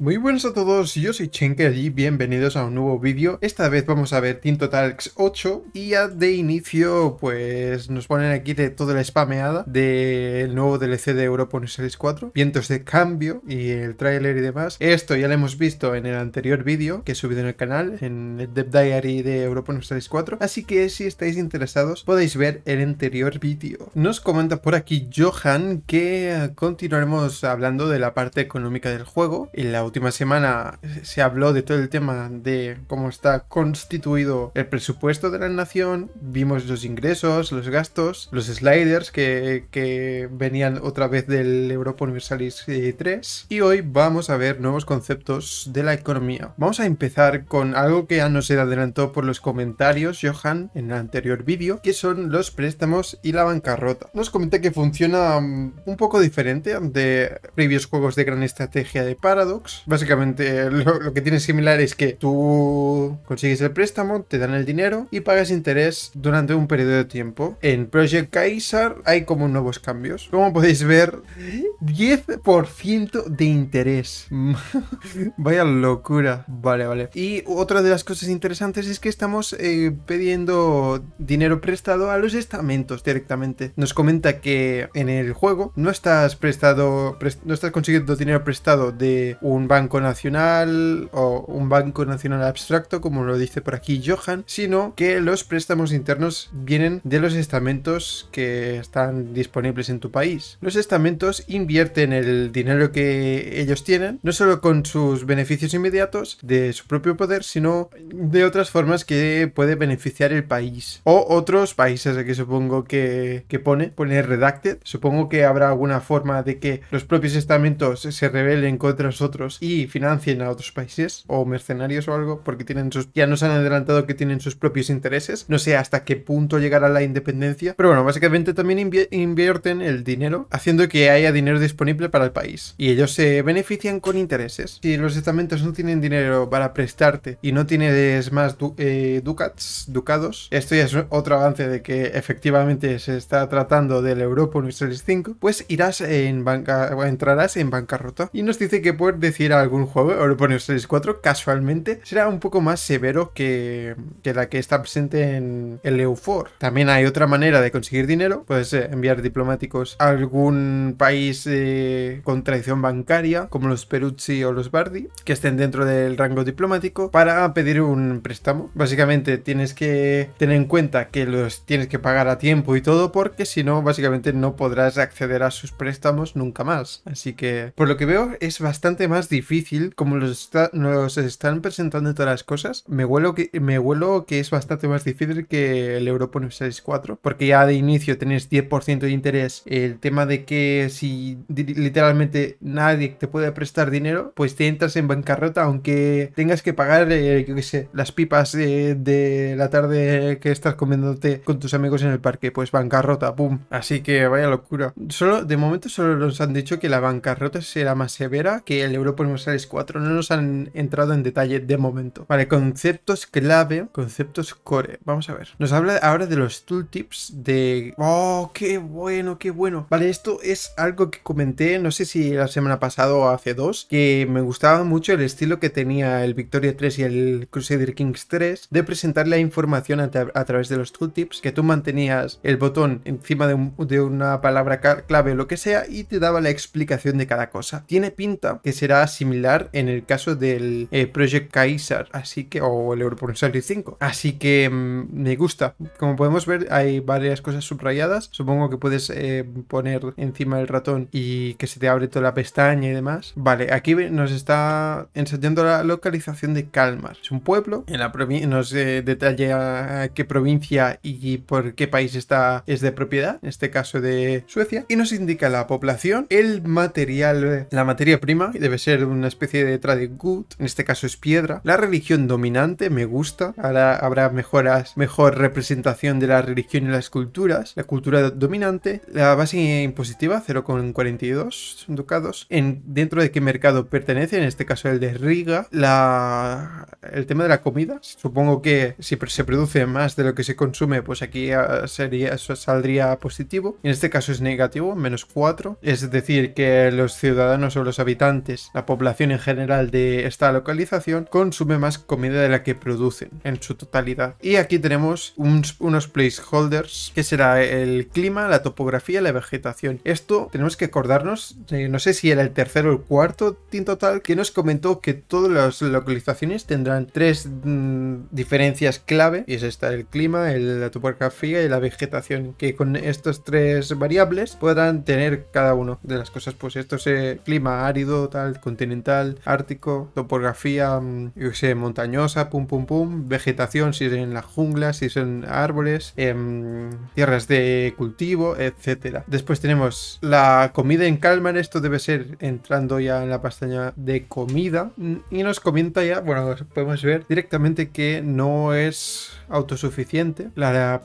Muy buenas a todos, yo soy Chenker y bienvenidos a un nuevo vídeo. Esta vez vamos a ver Total x 8 y ya de inicio pues nos ponen aquí de toda la spameada del nuevo DLC de Europa Universalis 4, vientos de cambio y el tráiler y demás. Esto ya lo hemos visto en el anterior vídeo que he subido en el canal, en el Dev Diary de Europa Universalis 4, así que si estáis interesados podéis ver el anterior vídeo. Nos comenta por aquí Johan que continuaremos hablando de la parte económica del juego, en la última semana se habló de todo el tema de cómo está constituido el presupuesto de la nación, vimos los ingresos, los gastos, los sliders que, venían otra vez del Europa Universalis 3 y hoy vamos a ver nuevos conceptos de la economía. Vamos a empezar con algo que ya nos adelantó por los comentarios Johan en el anterior vídeo, que son los préstamos y la bancarrota. Nos comenté que funciona mm, un poco diferente de previos juegos de gran estrategia de Paradox, Básicamente, eh, lo, que tiene similar es que tú consigues el préstamo, te dan el dinero y pagas interés durante un periodo de tiempo. En Project Caesar hay como nuevos cambios. Como podéis ver, 10% de interés. Vaya locura. Vale, vale. Y otra de las cosas interesantes es que estamos eh, pidiendo dinero prestado a los estamentos directamente. Nos comenta que en el juego no estás prestado, no estás consiguiendo dinero prestado de un banco nacional o un banco nacional abstracto, como lo dice por aquí Johan, sino que los préstamos internos vienen de los estamentos que están disponibles en tu país. Los estamentos invierten el dinero que ellos tienen, no solo con sus beneficios inmediatos de su propio poder, sino de otras formas que puede beneficiar el país o otros países que supongo que, pone, pone redacted. Supongo que habrá alguna forma de que los propios estamentos se rebelen contra nosotros y financien a otros países o mercenarios o algo, porque tienen sus, ya nos han adelantado que tienen sus propios intereses. No sé hasta qué punto llegará la independencia, pero bueno, básicamente también invierten el dinero haciendo que haya dinero disponible para el país y ellos se benefician con intereses. Si los estamentos no tienen dinero para prestarte y no tienes más eh, ducats, ducados, esto ya es otro avance de que efectivamente se está tratando del Europa Universalis 5, pues irás en banca, entrarás en bancarrota. Y nos dice que puedes decir a algún juego, o 6 64 casualmente será un poco más severo que, que la que está presente en el EUFOR. También hay otra manera de conseguir dinero, puedes ser enviar diplomáticos a algún país eh, con tradición bancaria, como los Peruzzi o los Bardi, que estén dentro del rango diplomático, para pedir un préstamo. Básicamente tienes que tener en cuenta que los tienes que pagar a tiempo y todo, porque si no, básicamente no podrás acceder a sus préstamos nunca más. Así que, por lo que veo, es bastante más difícil, como los nos están presentando todas las cosas, me vuelo que, me huelo que es bastante más difícil que el Europon 64, porque ya de inicio tenés 10% de interés, el tema de que si literalmente nadie te puede prestar dinero, pues te entras en bancarrota, aunque tengas que pagar, eh, las pipas eh, de la tarde que estás comiéndote con tus amigos en el parque, pues bancarrota, boom Así que vaya locura. Solo, de momento solo nos han dicho que la bancarrota será más severa que el Europa series 4 no nos han entrado en detalle de momento. Vale, conceptos clave, conceptos core. Vamos a ver. Nos habla ahora de los tooltips de... ¡Oh, qué bueno, qué bueno! Vale, esto es algo que comenté, no sé si la semana pasada o hace dos, que me gustaba mucho el estilo que tenía el Victoria 3 y el Crusader Kings 3 de presentar la información a, través de los tooltips, que tú mantenías el botón encima de, una palabra clave o lo que sea y te daba la explicación de cada cosa. Tiene pinta que será similar en el caso del eh, Project Kaiser, así que, o el Europrocessor 5. Así que mm, me gusta. Como podemos ver, hay varias cosas subrayadas. Supongo que puedes eh, poner encima del ratón y que se te abre toda la pestaña y demás. Vale, aquí nos está enseñando la localización de Kalmar Es un pueblo, en la nos eh, detalla qué provincia y por qué país está, es de propiedad, en este caso de Suecia, y nos indica la población, el material, la materia prima, debe ser una especie de good. en este caso es piedra. La religión dominante me gusta, ahora habrá mejoras, mejor representación de la religión y las culturas. La cultura dominante, la base impositiva 0,42 ducados, en, dentro de qué mercado pertenece, en este caso el de Riga. La, el tema de la comida, supongo que si se produce más de lo que se consume, pues aquí ah, sería, saldría positivo. En este caso es negativo, menos 4. Es decir, que los ciudadanos o los habitantes, la población en general de esta localización consume más comida de la que producen en su totalidad. Y aquí tenemos unos placeholders que será el clima, la topografía, la vegetación. Esto tenemos que acordarnos, no sé si era el tercero o el cuarto total, que nos comentó que todas las localizaciones tendrán tres mm, diferencias clave y es esta, el clima, la topografía y la vegetación, que con estas tres variables podrán tener cada uno de las cosas, pues esto es el eh, clima árido, tal, con continental, ártico, topografía, mm, montañosa, pum pum pum, vegetación, si es en la jungla, si son árboles, en em, tierras de cultivo, etcétera. Después tenemos la comida en Calmar, esto debe ser entrando ya en la pestaña de comida mm, y nos comenta ya, bueno, podemos ver directamente que no es autosuficiente la,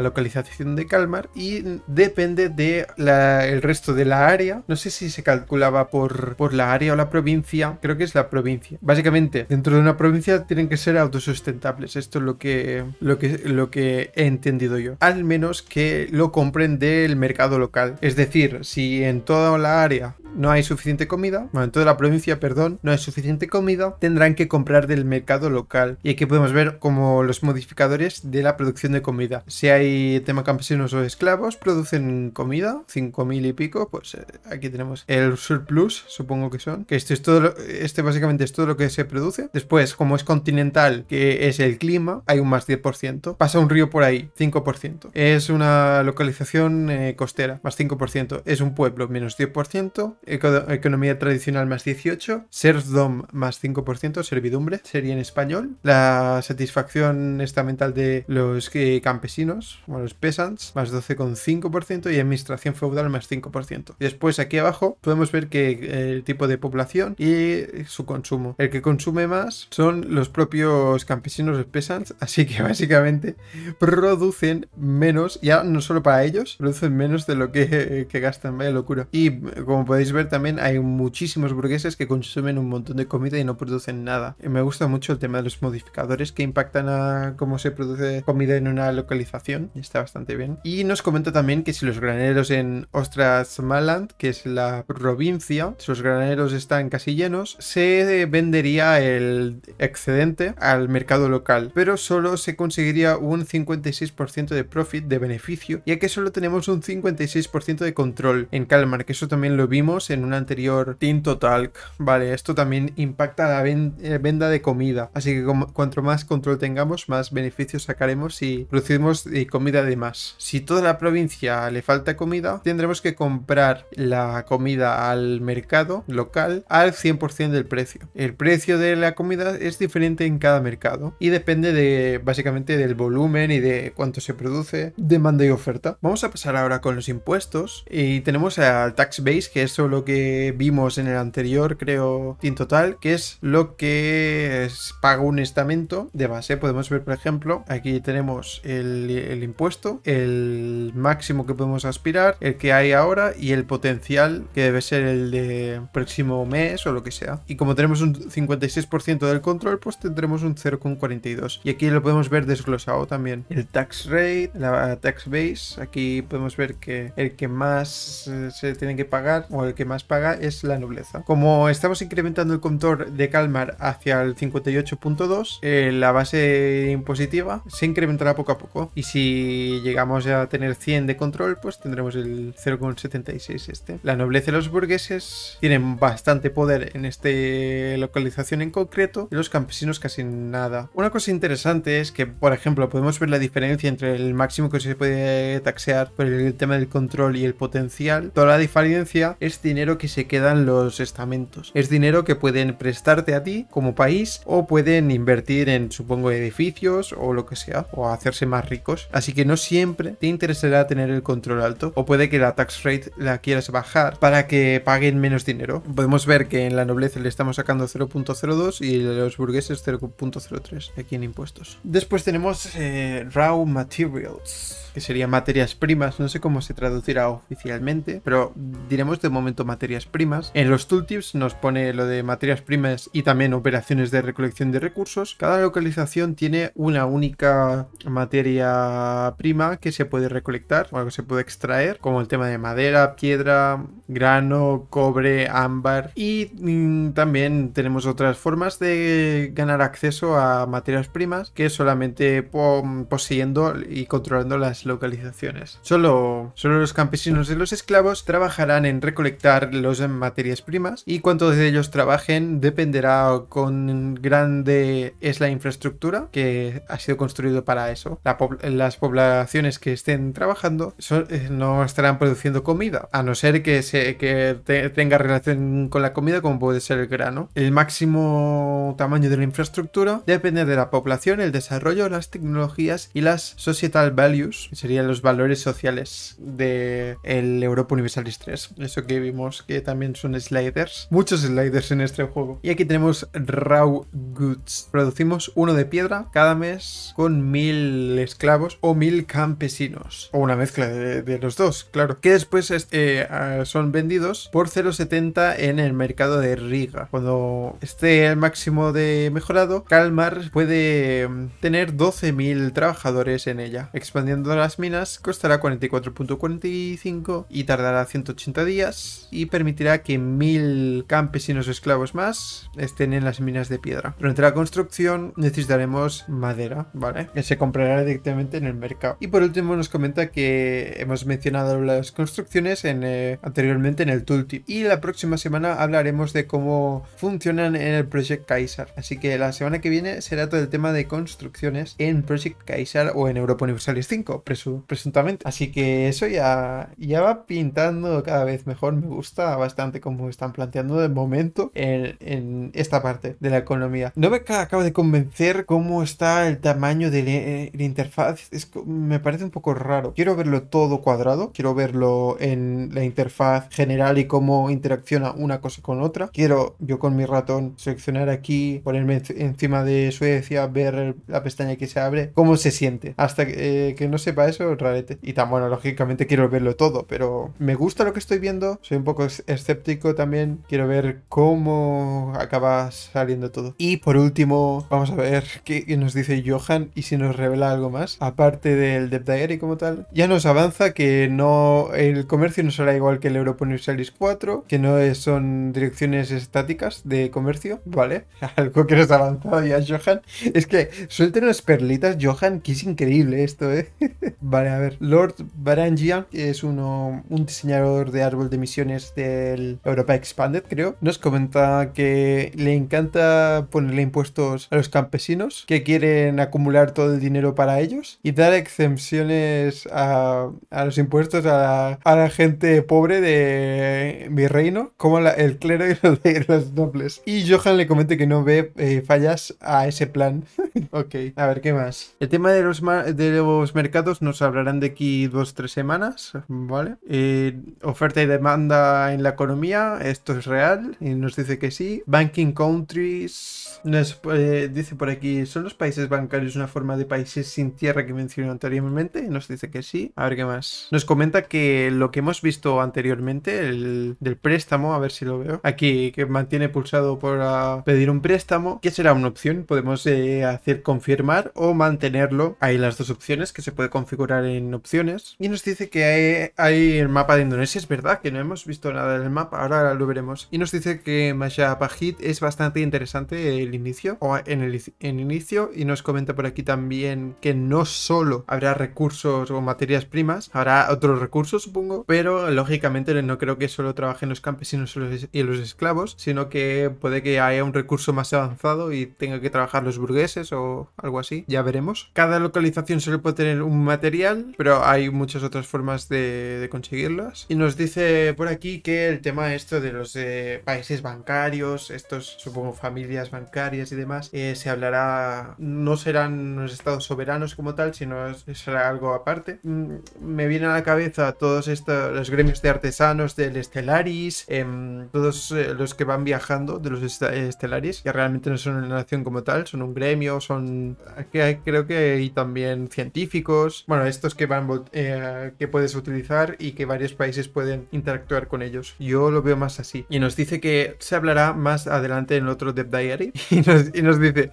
localización de Calmar y depende de el resto de la área. No sé si se calculaba por, por la área o la provincia, creo que es la provincia. Básicamente, dentro de una provincia tienen que ser autosustentables. Esto es lo que, lo que, lo que he entendido yo. Al menos que lo comprende el mercado local. Es decir, si en toda la área no hay suficiente comida, bueno, en toda la provincia, perdón, no hay suficiente comida, tendrán que comprar del mercado local. Y aquí podemos ver como los modificadores de la producción de comida. Si hay tema campesinos o esclavos, producen comida, 5.000 y pico, pues eh, aquí tenemos el surplus, supongo que son, que esto es todo, este básicamente es todo lo que se produce. Después, como es continental, que es el clima, hay un más 10%. Pasa un río por ahí, 5%. Es una localización eh, costera, más 5%. Es un pueblo, menos 10% economía tradicional más 18, serfdom más 5%, servidumbre, sería en español, la satisfacción estamental de los eh, campesinos, bueno, los peasants, más 12,5% y administración feudal más 5%. después aquí abajo podemos ver que eh, el tipo de población y su consumo. El que consume más son los propios campesinos, los peasants, así que básicamente producen menos, ya no solo para ellos, producen menos de lo que, eh, que gastan, vaya locura. Y como podéis ver también hay muchísimos burgueses que consumen un montón de comida y no producen nada. me gusta mucho el tema de los modificadores que impactan a cómo se produce comida en una localización. Está bastante bien. Y nos comenta también que si los graneros en Ostrasmaland que es la provincia, sus graneros están casi llenos, se vendería el excedente al mercado local, pero solo se conseguiría un 56% de profit, de beneficio, ya que solo tenemos un 56% de control en Kalmar, que eso también lo vimos en un anterior Tinto Talk. Vale, esto también impacta la eh, venda de comida. Así que cuanto más control tengamos, más beneficios sacaremos y producimos eh, comida de más. Si toda la provincia le falta comida, tendremos que comprar la comida al mercado local al 100% del precio. El precio de la comida es diferente en cada mercado y depende de básicamente del volumen y de cuánto se produce, demanda y oferta. Vamos a pasar ahora con los impuestos y tenemos al tax base que es solo que vimos en el anterior, creo, en total, que es lo que es, paga un estamento de base. Podemos ver, por ejemplo, aquí tenemos el, el impuesto, el máximo que podemos aspirar, el que hay ahora y el potencial que debe ser el de próximo mes o lo que sea. Y como tenemos un 56% del control, pues tendremos un 0,42. Y aquí lo podemos ver desglosado también. El tax rate, la tax base, aquí podemos ver que el que más eh, se tiene que pagar o el que más paga es la nobleza. Como estamos incrementando el contor de Kalmar hacia el 58.2, eh, la base impositiva se incrementará poco a poco. Y si llegamos a tener 100 de control, pues tendremos el 0,76 este. La nobleza y los burgueses tienen bastante poder en esta localización en concreto y los campesinos casi nada. Una cosa interesante es que, por ejemplo, podemos ver la diferencia entre el máximo que se puede taxear por el tema del control y el potencial. Toda la diferencia es dinero que se quedan los estamentos. Es dinero que pueden prestarte a ti como país o pueden invertir en, supongo, edificios o lo que sea, o hacerse más ricos. Así que no siempre te interesará tener el control alto o puede que la tax rate la quieras bajar para que paguen menos dinero. Podemos ver que en la nobleza le estamos sacando 0.02 y los burgueses 0.03 aquí en impuestos. Después tenemos eh, raw materials que serían materias primas, no sé cómo se traducirá oficialmente, pero diremos de momento materias primas. En los tooltips nos pone lo de materias primas y también operaciones de recolección de recursos. Cada localización tiene una única materia prima que se puede recolectar o que se puede extraer, como el tema de madera, piedra, grano, cobre, ámbar y mm, también tenemos otras formas de ganar acceso a materias primas que solamente poseyendo y controlando las localizaciones. Solo, solo los campesinos y los esclavos trabajarán en recolectar las materias primas y cuánto de ellos trabajen dependerá con grande es la infraestructura que ha sido construido para eso. las poblaciones que estén trabajando eh, no estarán produciendo comida, a no ser que, se, tenga relación con la comida como puede ser el grano. El máximo tamaño de la infraestructura depende de la población, el desarrollo, las tecnologías y las societal values serían los valores sociales del de Europa Universalis 3. Eso que vimos que también son sliders, muchos sliders en este juego. Y aquí tenemos Raw Goods. Producimos uno de piedra cada mes con mil esclavos o mil campesinos. O una mezcla de, los dos, claro. Que después este, eh, son vendidos por 0,70 en el mercado de Riga. Cuando esté el máximo de mejorado, Kalmar puede mm, tener 12.000 trabajadores en ella, expandiéndola las minas costará 44.45 y tardará 180 días y permitirá que mil campesinos esclavos más estén en las minas de piedra. Durante la construcción necesitaremos madera, ¿vale? Que se comprará directamente en el mercado. Y por último nos comenta que hemos mencionado las construcciones en, eh, anteriormente en el tooltip y la próxima semana hablaremos de cómo funcionan en el Project Kaiser. Así que la semana que viene será todo el tema de construcciones en Project Kaiser o en Europa Universalis 5 presuntamente. Así que eso ya, ya va pintando cada vez mejor. Me gusta bastante cómo están planteando de momento en, esta parte de la economía. No me acabo de convencer cómo está el tamaño de la eh, interfaz. me parece un poco raro. Quiero verlo todo cuadrado. Quiero verlo en la interfaz general y cómo interacciona una cosa con otra. Quiero yo con mi ratón seleccionar aquí, ponerme encima de Suecia, ver la pestaña que se abre, cómo se siente. Hasta que eh, no sepa eso, rarete. Y tan bueno, lógicamente quiero verlo todo, pero me gusta lo que estoy viendo. Soy un poco escéptico también. Quiero ver cómo acaba saliendo todo. Y por último, vamos a ver qué nos dice Johan y si nos revela algo más. Aparte del Death Diary como tal, ya nos avanza que no el comercio no será igual que el Europa Universalis 4, que no son direcciones estáticas de comercio, ¿vale? algo que nos ha avanzado ya Johan. Es que suelten unas perlitas, Johan, que es increíble esto, ¿eh? vale, a ver. Lord Barangia es un diseñador de árbol de misiones del Europa Expanded, creo. Nos comenta que le encanta ponerle impuestos a los campesinos, que quieren acumular todo el dinero para ellos y dar exenciones a, los impuestos a, la, gente pobre de mi reino, como el clero y los, nobles. Y Johan le comenta que no ve eh, fallas a ese plan. ok, a ver, ¿qué más? El tema de los, de los mercados nos hablarán de aquí dos tres semanas, ¿vale? Eh, oferta y demanda en la economía, esto es real y nos dice que sí. Banking countries, nos, eh, dice por aquí, ¿son los países bancarios una forma de países sin tierra que mencioné anteriormente? Nos dice que sí. A ver qué más. Nos comenta que lo que hemos visto anteriormente, el del préstamo, a ver si lo veo, aquí que mantiene pulsado por ah, pedir un préstamo, que será una opción, podemos hacer eh, confirmar o mantenerlo. Hay las dos opciones que se puede configurar en opciones. Y nos dice que hay, el mapa de Indonesia, es verdad que no hemos visto nada del mapa, ahora lo veremos. Y nos dice que Majapahit es bastante interesante el inicio, o en el inicio, y nos comenta por aquí también que no solo habrá recursos o materias primas, habrá otros recursos supongo, pero lógicamente no creo que solo en los campesinos y los esclavos, sino que puede que haya un recurso más avanzado y tenga que trabajar los burgueses o algo así. Ya veremos. Cada localización solo puede tener un material, pero hay muchas otras formas de, conseguirlas. Y nos dice por aquí que el tema esto de los eh, países bancarios, estos supongo familias bancarias y demás, eh, se hablará, no serán los estados soberanos como tal, sino será algo aparte. Mm, me viene a la cabeza todos estos, los gremios de artesanos del Estelaris, em, todos eh, los que van viajando de los Estelaris, que realmente no son una nación como tal, son un gremio, son, que creo que hay también científicos, bueno, estos que van, eh, que puedes utilizar y que varios países pueden interactuar con ellos. Yo lo veo más así. Y nos dice que se hablará más adelante en otro Dev Diary y nos, dice,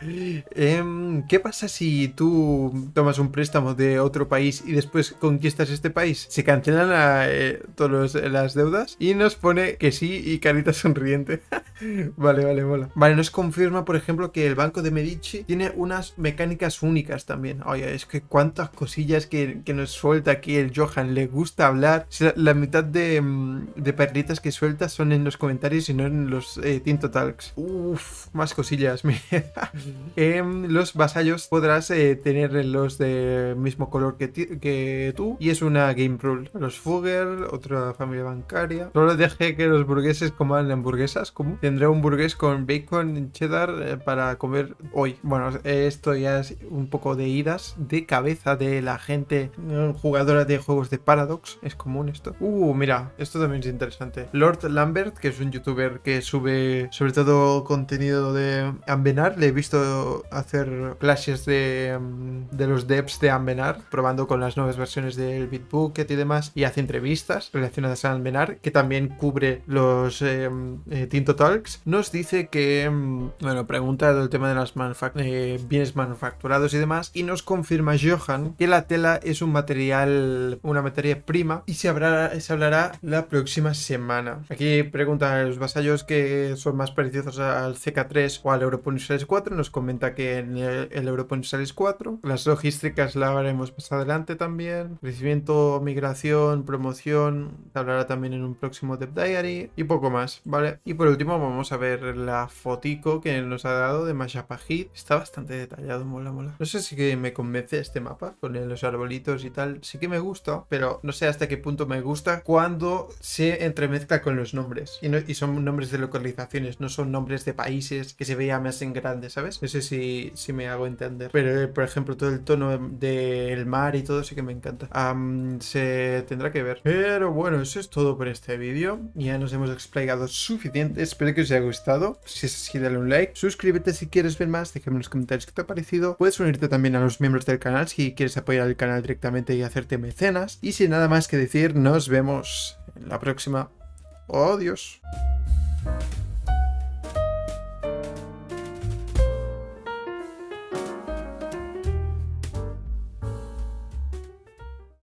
em, ¿qué pasa si tú tomas un préstamo de otro país y después conquistas este país? ¿Se cancelan a, eh, todas las deudas? Y nos pone que sí y carita sonriente. vale, vale, mola. Vale, nos confirma, por ejemplo, que el Banco de Medici tiene unas mecánicas únicas también. Oye, es que cuántas cosillas que, nos suelta aquí el Johan. Le gusta hablar. La, mitad de, mm, de, que suelta son en los comentarios y no en los tintotalks eh, Tinto Talks. Uf, más cosillas. Em, los vasallos podrás eh, tener los de mismo color que, que tú. Y es una game rule. Los Fugger, otra familia bancaria. Solo dejé que los burgueses coman hamburguesas. ¿Cómo? Tendré un burgués con bacon cheddar eh, para comer hoy. Bueno, esto ya es un poco de idas de cabeza de la gente eh, jugadora de juegos de Paradox. Es común esto. Uh, mira, esto también es interesante. Lord Lambert, que es un youtuber que sube sobre todo contenido de Ambenar, le he visto hacer clases de, mm, de los devs de Ambenar, probando con las nuevas versiones del Bitbucket y demás, y hace entrevistas relacionadas a Ambenar, que también cubre los eh, eh, Tinto Talks. Nos dice que, mm, bueno, pregunta del tema de las manufacturas bienes manufacturados y demás, y nos confirma Johan que la tela es un material, una materia prima, y se, se hablará la próxima semana. Aquí pregunta los vasallos que son más preciosos al CK3 o al Europonisales 4, nos comenta que en el, el Europonisales 4, las logísticas la haremos más adelante también, crecimiento, migración, promoción, se hablará también en un próximo Dev Diary, y poco más, ¿vale? Y por último vamos a ver la fotico que nos ha dado de Mashapajit, está bastante detallado, mola, mola. No sé si me convence este mapa con los arbolitos y tal. Sí que me gusta, pero no sé hasta qué punto me gusta cuando se entremezcla con los nombres. Y, y son nombres de localizaciones, no son nombres de países que se veían más en grande, ¿sabes? No sé si, si me hago entender. Pero, eh, por ejemplo, todo el tono del mar y todo sí que me encanta. se tendrá que ver. Pero bueno, eso es todo por este vídeo. Ya nos hemos explicado suficiente. Espero que os haya gustado. Si es así, dale un like. Suscríbete si quieres ver más. Déjame en los comentarios qué te ha parecido. Puedes unirte también a los miembros del canal si quieres apoyar el canal directamente y hacerte mecenas. Y sin nada más que decir, nos vemos en la próxima. ¡Oh, Dios!